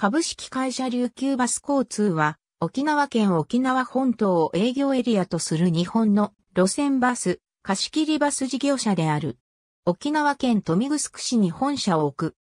株式会社琉球バス交通は、沖縄県沖縄本島を営業エリアとする日本の路線バス、貸切バス事業者である。沖縄県富見城市に本社を置く。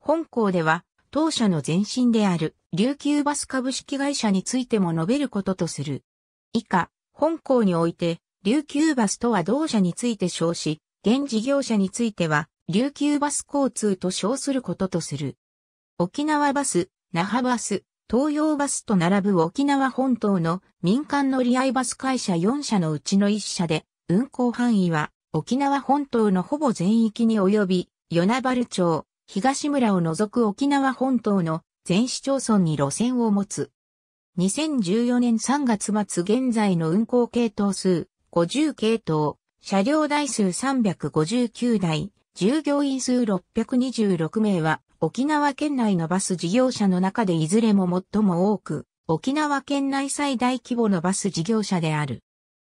本校では、当社の前身である琉球バス株式会社についても述べることとする。以下、本校において、琉球バスとは同社について称し、現事業者については、琉球バス交通と称することとする。沖縄バス、那覇バス、東洋バスと並ぶ沖縄本島の民間乗り合いバス会社4社のうちの1社で、運行範囲は沖縄本島のほぼ全域に及び、与那原町、東村を除く沖縄本島の全市町村に路線を持つ。2014年3月末現在の運行系統数50系統、車両台数359台、従業員数626名は沖縄県内のバス事業者の中でいずれも最も多く、沖縄県内最大規模のバス事業者である。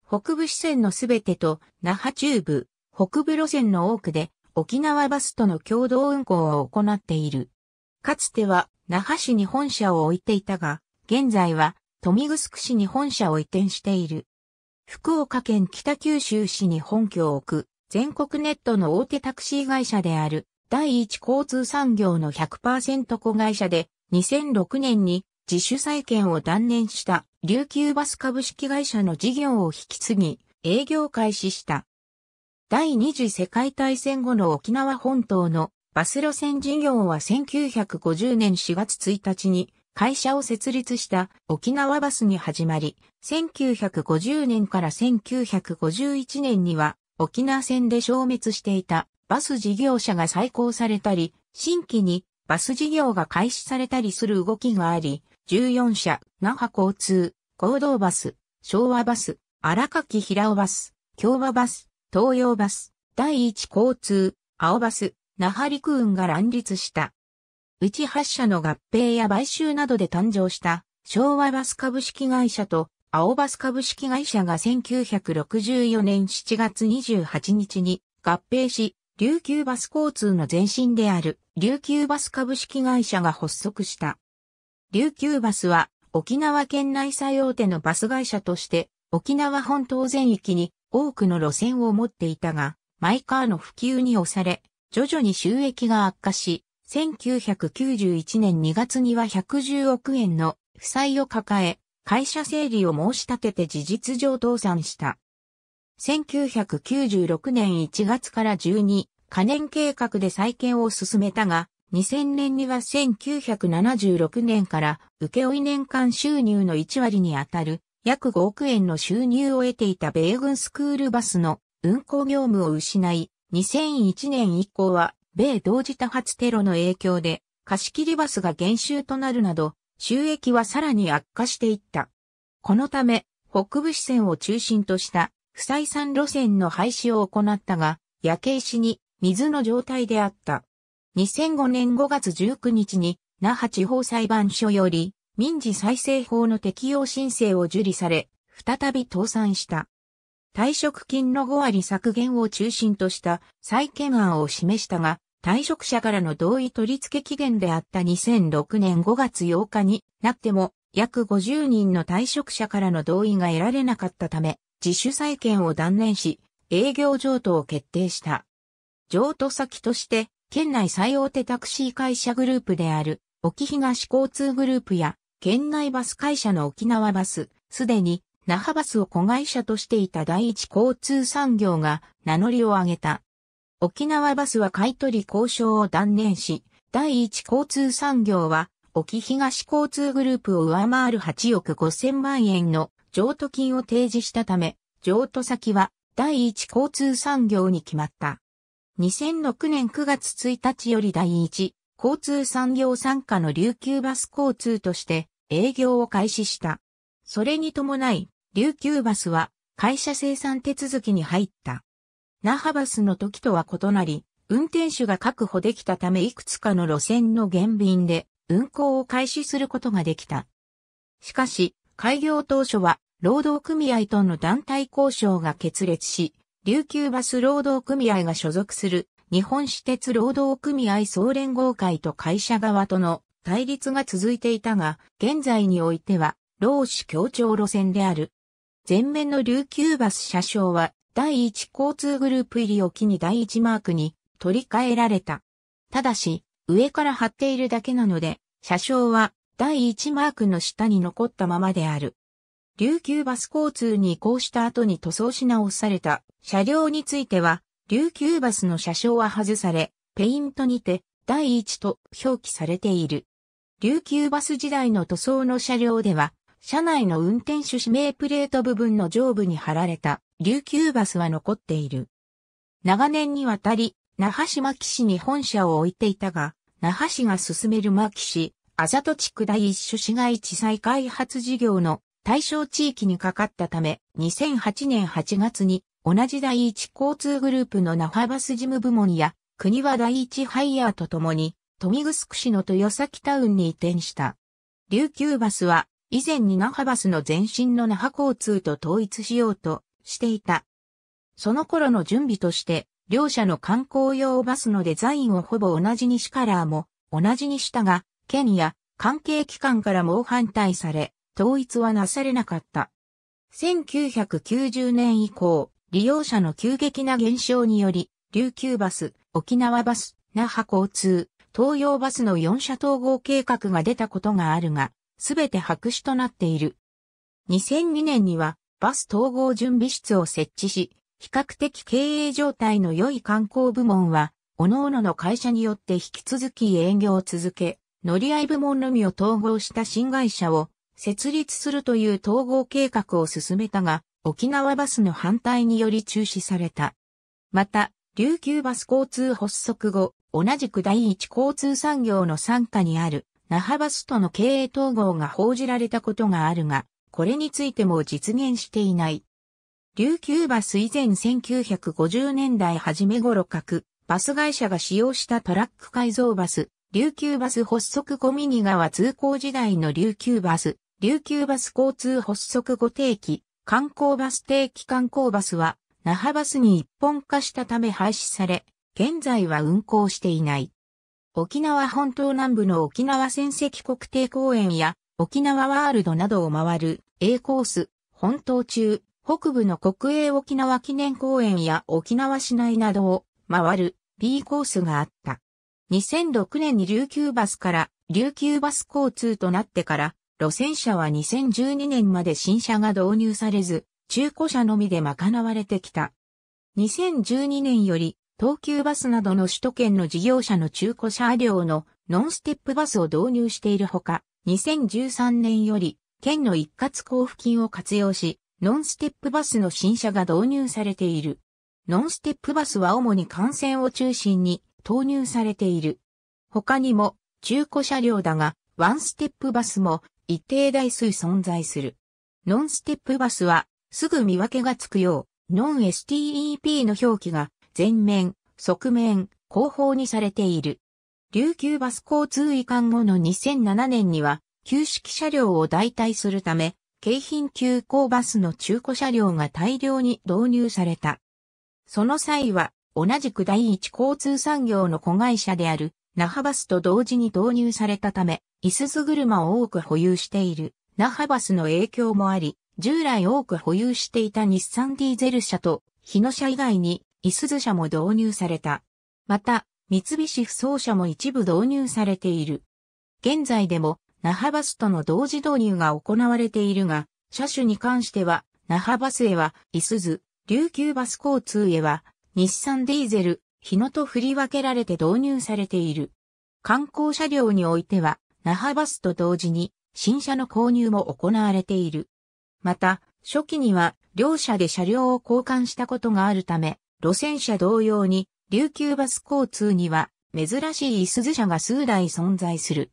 北部支線のすべてと、那覇中部、北部路線の多くで、沖縄バスとの共同運行を行っている。かつては、那覇市に本社を置いていたが、現在は、富城市に本社を移転している。福岡県北九州市に本拠を置く、全国ネットの大手タクシー会社である、第一交通産業の100%子会社で、2006年に自主再建を断念した琉球バス株式会社の事業を引き継ぎ、営業開始した。第二次世界大戦後の沖縄本島のバス路線事業は1950年4月1日に会社を設立した沖縄バスに始まり、1950年から1951年には沖縄線で消滅していたバス事業者が再興されたり、新規にバス事業が開始されたりする動きがあり、14社、那覇交通、合同バス、昭和バス、荒垣平尾バス、京和バス、東洋バス、第一交通、青バス、那覇陸運が乱立した。うち8社の合併や買収などで誕生した昭和バス株式会社と青バス株式会社が1964年7月28日に合併し、琉球バス交通の前身である琉球バス株式会社が発足した。琉球バスは沖縄県内最大手のバス会社として沖縄本島全域に多くの路線を持っていたが、マイカーの普及に押され、徐々に収益が悪化し、1991年2月には110億円の負債を抱え、会社整理を申し立てて事実上倒産した。1996年1月から12可燃計画で再建を進めたが、2000年には1976年から請負年間収入の1割にあたる約5億円の収入を得ていた米軍スクールバスの運行業務を失い、2001年以降は米同時多発テロの影響で貸切バスが減収となるなど収益はさらに悪化していった。このため北部支線を中心とした不採算路線の廃止を行ったが、焼け石に水の状態であった。2005年5月19日に、那覇地方裁判所より、民事再生法の適用申請を受理され、再び倒産した。退職金の5割削減を中心とした再建案を示したが、退職者からの同意取り付け期限であった2006年5月8日になっても、約50人の退職者からの同意が得られなかったため、自主再建を断念し、営業譲渡を決定した。譲渡先として、県内最大手タクシー会社グループである、沖東交通グループや、県内バス会社の沖縄バス、すでに、那覇バスを子会社としていた第一交通産業が名乗りを上げた。沖縄バスは買取交渉を断念し、第一交通産業は、沖東交通グループを上回る8億5000万円の譲渡金を提示したため、譲渡先は第一交通産業に決まった。2006年9月1日より第一交通産業参加の琉球バス交通として営業を開始した。それに伴い、琉球バスは会社生産手続きに入った。那覇バスの時とは異なり、運転手が確保できたためいくつかの路線の減便で運行を開始することができた。しかし、開業当初は労働組合との団体交渉が決裂し、琉球バス労働組合が所属する日本私鉄労働組合総連合会と会社側との対立が続いていたが、現在においては労使協調路線である。前面の琉球バス車掌は第一交通グループ入りを機に第一マークに取り替えられた。ただし、上から貼っているだけなので、車掌は第一マークの下に残ったままである。琉球バス交通に移行した後に塗装し直された車両については、琉球バスの車掌は外され、ペイントにて第一と表記されている。琉球バス時代の塗装の車両では、車内の運転手指名プレート部分の上部に貼られた琉球バスは残っている。長年にわたり、那覇市牧市に本社を置いていたが、那覇市が進める牧市、あざと地区第一種市街地再開発事業の対象地域にかかったため、2008年8月に同じ第一交通グループの那覇バス事務部門や国は第一ハイヤーと共に、豊見城市の豊崎タウンに移転した。琉球バスは、以前に那覇バスの前身の那覇交通と統一しようとしていた。その頃の準備として、両社の観光用バスのデザインをほぼ同じにしカラーも同じにしたが、県や関係機関から猛反対され、統一はなされなかった。1990年以降、利用者の急激な減少により、琉球バス、沖縄バス、那覇交通、東洋バスの4社統合計画が出たことがあるが、すべて白紙となっている。2002年には、バス統合準備室を設置し、比較的経営状態の良い観光部門は、各々の会社によって引き続き営業を続け、乗り合い部門のみを統合した新会社を設立するという統合計画を進めたが、沖縄バスの反対により中止された。また、琉球バス交通発足後、同じく第一交通産業の傘下にある、那覇バスとの経営統合が報じられたことがあるが、これについても実現していない。琉球バス以前1950年代初め頃各バス会社が使用したトラック改造バス、琉球バス発足後ミニ川通行時代の琉球バス、琉球バス交通発足後定期、観光バス定期観光バスは、那覇バスに一本化したため廃止され、現在は運行していない。沖縄本島南部の沖縄戦跡国定公園や沖縄ワールドなどを回る A コース、本島中、北部の国営沖縄記念公園や沖縄市内などを回る B コースがあった。2006年に琉球バスから琉球バス交通となってから路線車は2012年まで新車が導入されず、中古車のみで賄われてきた。2012年より、東急バスなどの首都圏の事業者の中古車両のノンステップバスを導入しているほか、2013年より、県の一括交付金を活用し、ノンステップバスの新車が導入されている。ノンステップバスは主に幹線を中心に投入されている。他にも中古車両だが、ワンステップバスも一定台数存在する。ノンステップバスは、すぐ見分けがつくよう、ノン STEP の表記が、前面、側面、後方にされている。琉球バス交通移管後の2007年には、旧式車両を代替するため、京浜急行バスの中古車両が大量に導入された。その際は、同じく第一交通産業の子会社である、那覇バスと同時に導入されたため、イスズ車を多く保有している、ナハバスの影響もあり、従来多く保有していた日産ディーゼル車と、日野車以外に、イスズ車も導入された。また、三菱不走車も一部導入されている。現在でも、ナハバスとの同時導入が行われているが、車種に関しては、那覇バスへは、いすズ、琉球バス交通へは、日産ディーゼル、日野と振り分けられて導入されている。観光車両においては、那覇バスと同時に新車の購入も行われている。また、初期には両社で車両を交換したことがあるため、路線車同様に琉球バス交通には珍しいいすず車が数台存在する。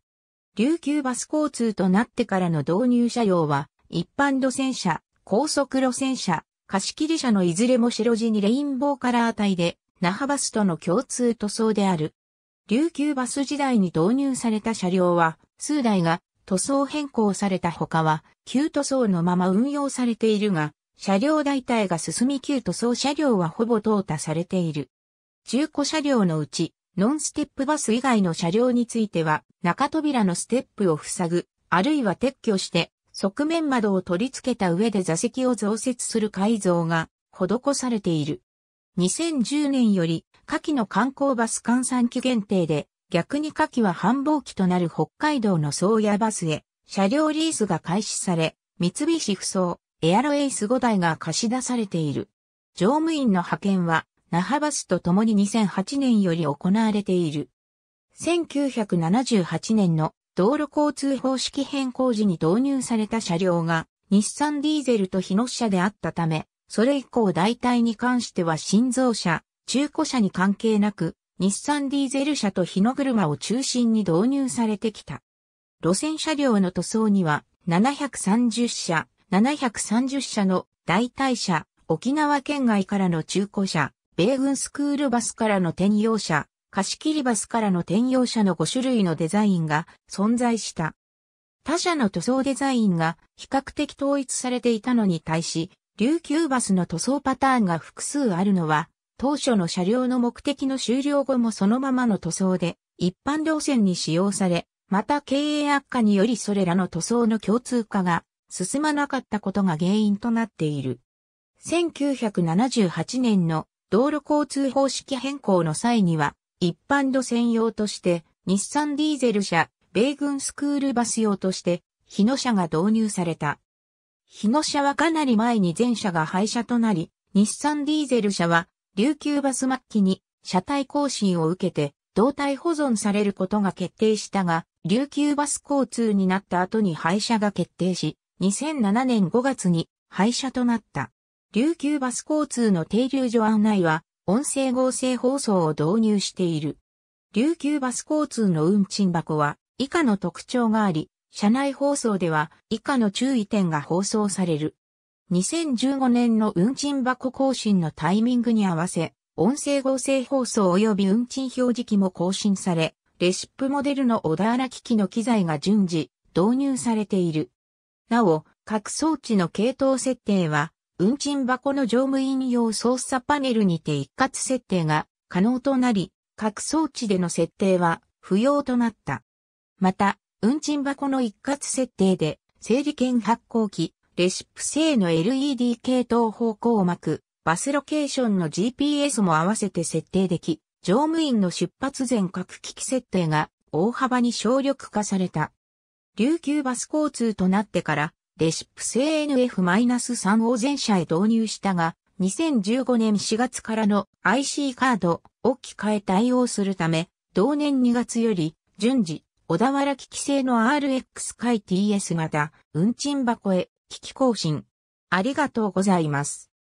琉球バス交通となってからの導入車両は、一般路線車、高速路線車、貸切車のいずれも白地にレインボーカラー帯で、那覇バスとの共通塗装である。琉球バス時代に導入された車両は、数台が塗装変更された他は、旧塗装のまま運用されているが、車両代替が進み旧塗装車両はほぼ淘汰されている。中古車両のうち、ノンステップバス以外の車両については、中扉のステップを塞ぐ、あるいは撤去して、側面窓を取り付けた上で座席を増設する改造が施されている。2010年より、夏季の観光バス換算期限定で、逆に夏季は繁忙期となる北海道の宗谷バスへ、車両リースが開始され、三菱不走、エアロエイス5台が貸し出されている。乗務員の派遣は、那覇バスと共に2008年より行われている。1978年の道路交通方式変更時に導入された車両が、日産ディーゼルと日野車であったため、それ以降代替に関しては新造車、中古車に関係なく、日産ディーゼル車と日の車を中心に導入されてきた。路線車両の塗装には、730社、730社の代替車、沖縄県外からの中古車、米軍スクールバスからの転用車、貸切バスからの転用車の5種類のデザインが存在した。他社の塗装デザインが比較的統一されていたのに対し、琉球バスの塗装パターンが複数あるのは、当初の車両の目的の終了後もそのままの塗装で、一般路線に使用され、また経営悪化によりそれらの塗装の共通化が進まなかったことが原因となっている。1978年の道路交通方式変更の際には、一般路線用として、日産ディーゼル車、米軍スクールバス用として、日野車が導入された。日野車はかなり前に全車が廃車となり、日産ディーゼル車は、琉球バス末期に、車体更新を受けて、胴体保存されることが決定したが、琉球バス交通になった後に廃車が決定し、2007年5月に廃車となった。琉球バス交通の停留所案内は、音声合成放送を導入している。琉球バス交通の運賃箱は、以下の特徴があり、車内放送では以下の注意点が放送される。2015年の運賃箱更新のタイミングに合わせ、音声合成放送及び運賃表示器も更新され、レシップモデルの小田原機器の機材が順次導入されている。なお、各装置の系統設定は、運賃箱の乗務員用操作パネルにて一括設定が可能となり、各装置での設定は不要となった。また、運賃箱の一括設定で、整理券発行機、レシプ製の LED 系統方向膜、バスロケーションの GPS も合わせて設定でき、乗務員の出発前各機器設定が大幅に省力化された。琉球バス交通となってから、レシプ製 NF-3 を全社へ導入したが、2015年4月からの IC カードを置き換え対応するため、同年2月より順次小田原機器製の RX 回 TS 型運賃箱へ機器更新。ありがとうございます。